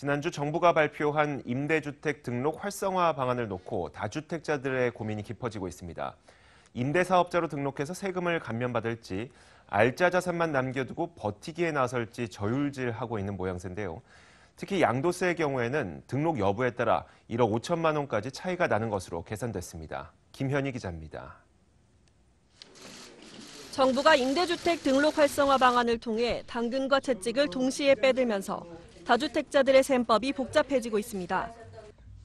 지난주 정부가 발표한 임대주택 등록 활성화 방안을 놓고 다주택자들의 고민이 깊어지고 있습니다. 임대사업자로 등록해서 세금을 감면받을지 알짜 자산만 남겨두고 버티기에 나설지 저율질하고 있는 모양새인데요. 특히 양도세의 경우에는 등록 여부에 따라 1억 5천만 원까지 차이가 나는 것으로 계산됐습니다. 김현희 기자입니다. 정부가 임대주택 등록 활성화 방안을 통해 당근과 채찍을 동시에 빼들면서 다주택자들의 셈법이 복잡해지고 있습니다.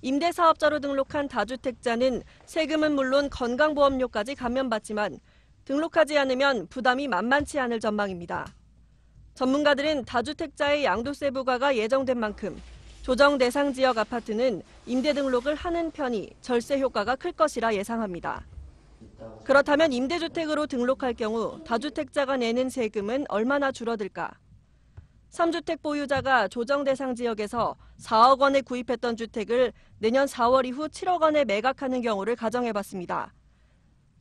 임대사업자로 등록한 다주택자는 세금은 물론 건강보험료까지 감면받지만 등록하지 않으면 부담이 만만치 않을 전망입니다. 전문가들은 다주택자의 양도세 부과가 예정된 만큼 조정 대상 지역 아파트는 임대 등록을 하는 편이 절세 효과가 클 것이라 예상합니다. 그렇다면 임대주택으로 등록할 경우 다주택자가 내는 세금은 얼마나 줄어들까? 3주택 보유자가 조정 대상 지역에서 4억 원에 구입했던 주택을 내년 4월 이후 7억 원에 매각하는 경우를 가정해 봤습니다.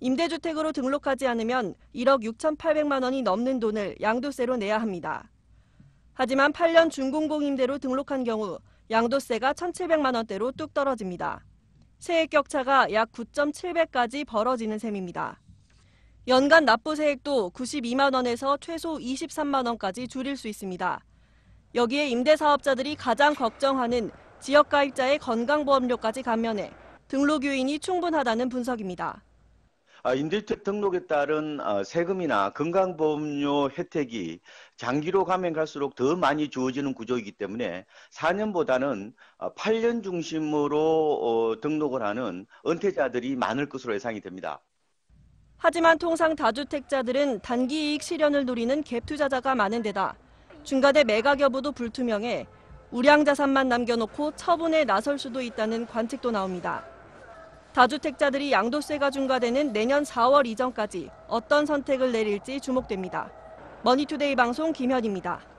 임대주택으로 등록하지 않으면 1억 6,800만 원이 넘는 돈을 양도세로 내야 합니다. 하지만 8년 준공공임대로 등록한 경우 양도세가 1,700만 원대로 뚝 떨어집니다. 세액 격차가 약 9.7배까지 벌어지는 셈입니다. 연간 납부세액도 92만 원에서 최소 23만 원까지 줄일 수 있습니다. 여기에 임대사업자들이 가장 걱정하는 지역가입자의 건강보험료까지 감면해 등록유인이 충분하다는 분석입니다. 아, 임대주택 등록에 따른 어, 세금이나 건강보험료 혜택이 장기로 가면 갈수록 더 많이 주어지는 구조이기 때문에 4년보다는 8년 어, 중심으로 어, 등록을 하는 은퇴자들이 많을 것으로 예상이 됩니다. 하지만 통상 다주택자들은 단기 이익 실현을 노리는 갭 투자자가 많은 데다 중간에 매각 여부도 불투명해 우량 자산만 남겨놓고 처분에 나설 수도 있다는 관측도 나옵니다. 다주택자들이 양도세가 중과되는 내년 4월 이전까지 어떤 선택을 내릴지 주목됩니다. 머니투데이 방송 김현입니다.